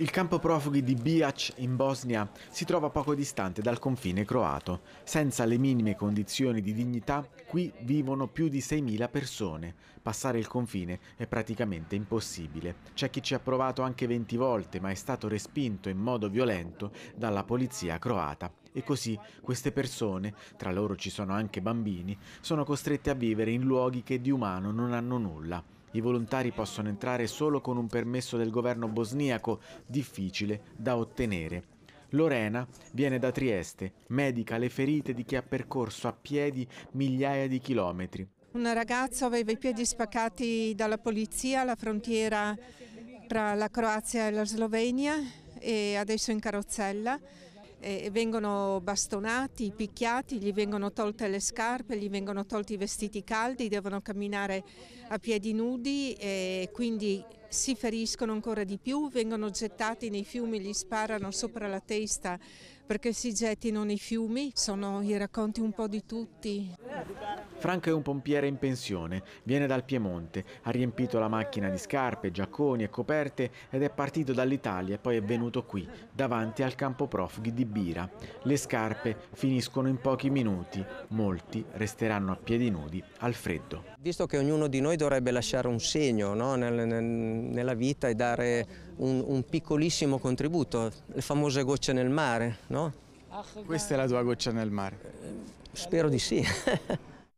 Il campo profughi di Biac in Bosnia si trova poco distante dal confine croato. Senza le minime condizioni di dignità, qui vivono più di 6.000 persone. Passare il confine è praticamente impossibile. C'è chi ci ha provato anche 20 volte, ma è stato respinto in modo violento dalla polizia croata. E così queste persone, tra loro ci sono anche bambini, sono costrette a vivere in luoghi che di umano non hanno nulla. I volontari possono entrare solo con un permesso del governo bosniaco, difficile da ottenere. Lorena viene da Trieste, medica le ferite di chi ha percorso a piedi migliaia di chilometri. Un ragazzo aveva i piedi spaccati dalla polizia alla frontiera tra la Croazia e la Slovenia e adesso in carrozzella eh, vengono bastonati, picchiati, gli vengono tolte le scarpe, gli vengono tolti i vestiti caldi, devono camminare a piedi nudi e quindi si feriscono ancora di più, vengono gettati nei fiumi, gli sparano sopra la testa perché si gettino nei fiumi, sono i racconti un po' di tutti. Franco è un pompiere in pensione, viene dal Piemonte, ha riempito la macchina di scarpe, giacconi e coperte ed è partito dall'Italia e poi è venuto qui, davanti al campo profughi di Bira. Le scarpe finiscono in pochi minuti, molti resteranno a piedi nudi al freddo. Visto che ognuno di noi dovrebbe lasciare un segno no? nel, nel, nella vita e dare un, un, piccolissimo contributo, le famose gocce nel mare, no? Questa è la tua goccia nel mare? Spero di sì.